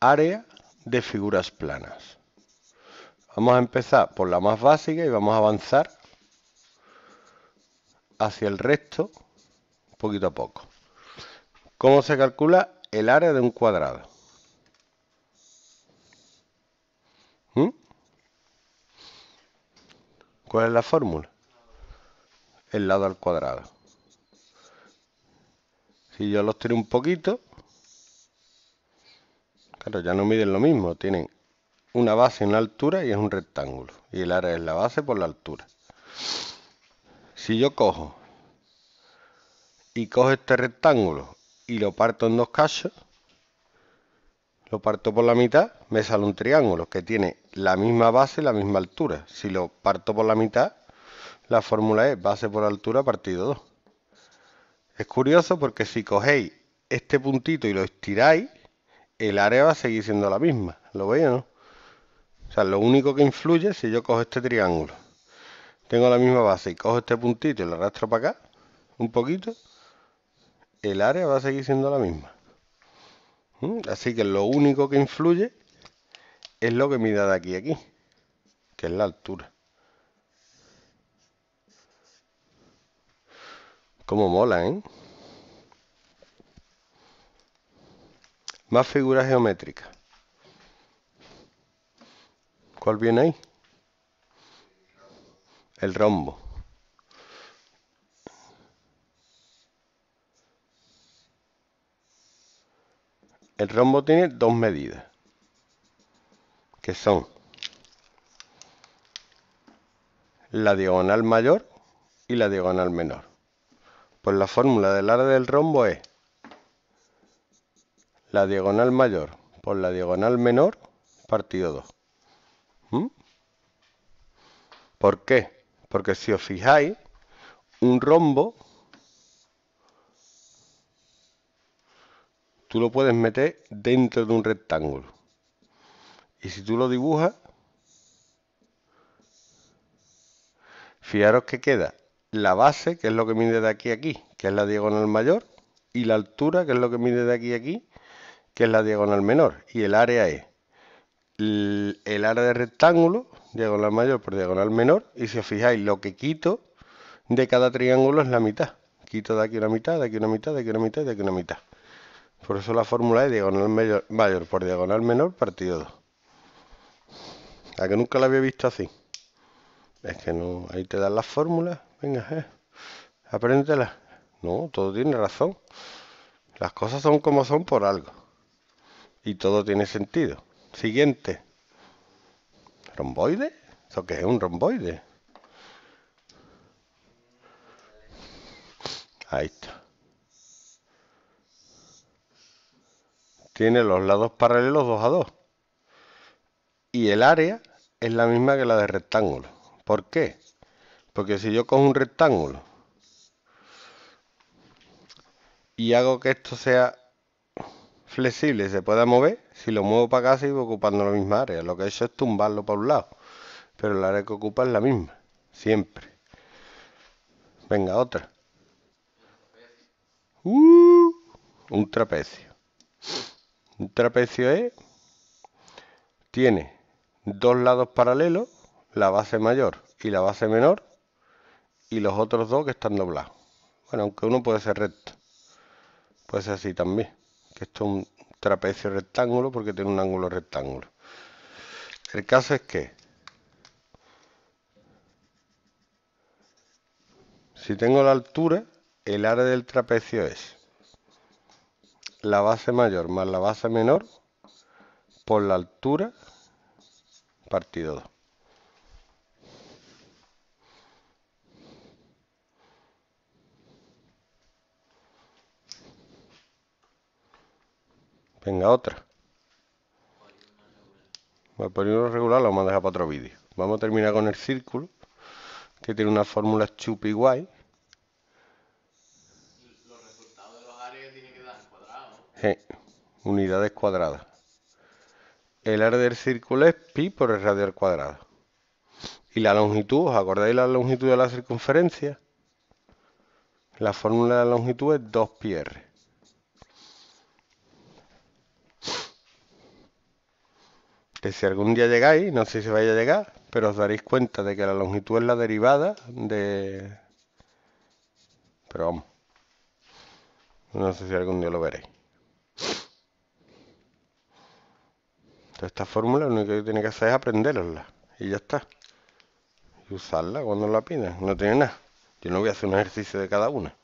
área de figuras planas. Vamos a empezar por la más básica y vamos a avanzar hacia el resto poquito a poco. ¿Cómo se calcula el área de un cuadrado? ¿Mm? ¿Cuál es la fórmula? El lado al cuadrado. Si yo los tiro un poquito, Claro, ya no miden lo mismo, tienen una base en la altura y es un rectángulo. Y el área es la base por la altura. Si yo cojo y cojo este rectángulo y lo parto en dos casos, lo parto por la mitad, me sale un triángulo que tiene la misma base y la misma altura. Si lo parto por la mitad, la fórmula es base por altura partido 2. Es curioso porque si cogéis este puntito y lo estiráis, el área va a seguir siendo la misma. ¿Lo veis o no? O sea, lo único que influye si yo cojo este triángulo, tengo la misma base y cojo este puntito y lo arrastro para acá, un poquito, el área va a seguir siendo la misma. ¿Mm? Así que lo único que influye es lo que mida de aquí a aquí, que es la altura. Como mola, ¿eh? Más figuras geométricas. ¿Cuál viene ahí? El rombo. El rombo tiene dos medidas, que son la diagonal mayor y la diagonal menor. Pues la fórmula del área del rombo es la diagonal mayor por la diagonal menor partido 2. ¿Mm? ¿Por qué? Porque si os fijáis, un rombo tú lo puedes meter dentro de un rectángulo. Y si tú lo dibujas, fijaros que queda la base, que es lo que mide de aquí a aquí, que es la diagonal mayor, y la altura, que es lo que mide de aquí a aquí, que es la diagonal menor, y el área es el, área de rectángulo, diagonal mayor por diagonal menor, y si os fijáis, lo que quito de cada triángulo es la mitad. Quito de aquí una mitad, de aquí una mitad, de aquí una mitad, de aquí una mitad. Por eso la fórmula es diagonal mayor, por diagonal menor partido 2. La que nunca la había visto así. Es que no, ahí te dan las fórmulas. Venga, eh. No, todo tiene razón. Las cosas son como son por algo y todo tiene sentido. Siguiente. ¿Romboide? ¿Eso qué es un romboide? Ahí está. Tiene los lados paralelos 2 a 2. Y el área es la misma que la de rectángulo. ¿Por qué? Porque si yo cojo un rectángulo y hago que esto sea flexible se pueda mover, si lo muevo para acá sigo ocupando la misma área. Lo que he hecho es tumbarlo para un lado, pero la área que ocupa es la misma, siempre. Venga, otra. Uh, un trapecio. Un trapecio es... Tiene dos lados paralelos, la base mayor y la base menor, y los otros dos que están doblados. Bueno, aunque uno puede ser recto. Puede ser así también que esto es un trapecio rectángulo porque tiene un ángulo rectángulo. El caso es que si tengo la altura, el área del trapecio es la base mayor más la base menor por la altura partido 2. Venga, otra. poner ponerlo regular lo vamos a dejar para otro vídeo. Vamos a terminar con el círculo, que tiene una fórmula chupi guay. Los resultados de los áreas tienen que dar cuadrados. Sí, unidades cuadradas. El área del círculo es pi por el radio al cuadrado. Y la longitud, ¿os acordáis la longitud de la circunferencia? La fórmula de la longitud es 2 pi r. que si algún día llegáis, no sé si vais a llegar, pero os daréis cuenta de que la longitud es la derivada de... Pero vamos. No sé si algún día lo veréis. Entonces esta fórmula lo único que tiene que hacer es aprenderla Y ya está. Y usarla cuando la piden. No tiene nada. Yo no voy a hacer un ejercicio de cada una.